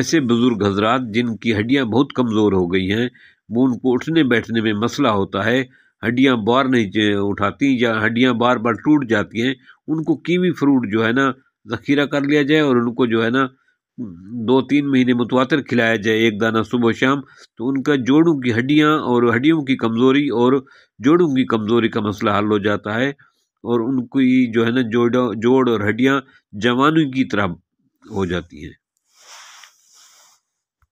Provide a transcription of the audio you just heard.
ऐसे बुज़ुर्ग हजरात जिनकी हड्डियाँ बहुत कमज़ोर हो गई हैं वो उनको उठने बैठने में मसला होता है हड्डियाँ बार नहीं उठाती या हड्डियाँ बार बार टूट जाती हैं उनको कीवी फ्रूट जो है ना ज़ख़ीरा कर लिया जाए और उनको जो है ना दो तीन महीने मुतवातर खिलाया जाए एक दाना सुबह शाम तो उनका जोड़ों की हड्डियाँ और हड्डियों की कमज़ोरी और जोड़ों की कमज़ोरी का मसला हल हो जाता है और उनकी जो है ना जोड़ जोड़ और हड्डियाँ जवानों की तरह हो जाती हैं